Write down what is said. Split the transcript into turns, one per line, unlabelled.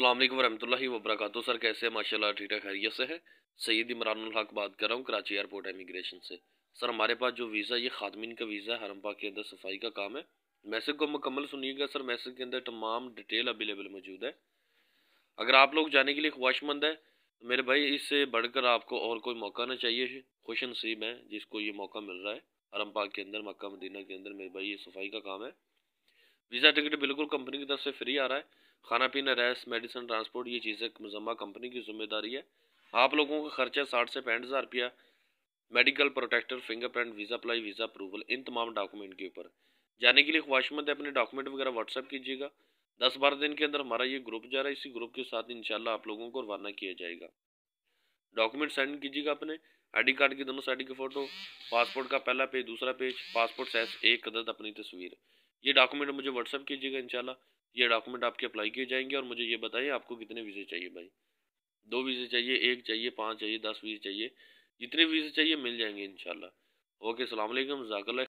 अल्लाम वरहमल वबरक सर कैसे माशाल्लाह ठीक ठाक खैरियत से है सईद इमरान हक बात कर रहा हूँ कराची एयरपोर्ट इमिग्रेशन से सर हमारे पास जो वीज़ा ये खादमिन का वीज़ा है हरम पाक के अंदर सफाई का काम है मैसेज को मुकम्मल सुनिएगा सर मैसेज के अंदर तमाम डिटेल अवेलेबल मौजूद है अगर आप लोग जाने के लिए ख्वाहिशमंद है तो मेरे भाई इससे बढ़कर आपको और कोई मौका ना चाहिए खुश नसीब है जिसको ये मौका मिल रहा है हरम पाक के अंदर मक्का मदीना के अंदर मेरे भाई ये सफाई का काम है वीज़ा टिकट बिल्कुल कंपनी की तरफ से फ्री आ रहा है खाना पीना रेस मेडिसिन ट्रांसपोर्ट ये चीज़ें मुजम्मा कंपनी की जिम्मेदारी है आप लोगों का खर्चा साठ से पैंठ हज़ार रुपया medical protector fingerprint visa apply visa approval इन तमाम डॉक्यूमेंट के ऊपर जाने के लिए ख्वाहिशमंद अपने डॉक्यूमेंट वगैरह व्हाट्सअप कीजिएगा दस बारह दिन के अंदर हमारा ये ग्रुप जा रहा है इसी ग्रुप के साथ इंशाल्लाह आप लोगों को रवाना किया जाएगा डॉक्यूमेंट सेंड कीजिएगा अपने आईडी कार्ड की दोनों साइड की फ़ोटो पासपोर्ट का पहला पेज दूसरा पेज पासपोर्ट साइज एक कदर अपनी तस्वीर ये डॉक्यूमेंट मुझे व्हाट्सअप कीजिएगा इनशाला ये डॉक्यूमेंट आपके अप्लाई किए जाएंगे और मुझे ये बताइए आपको कितने वीज़े चाहिए भाई दो वीज़े चाहिए एक चाहिए पाँच चाहिए दस वीज़े चाहिए जितने वीज़े चाहिए मिल जाएंगे इन ओके सलामकम जजाकल्ला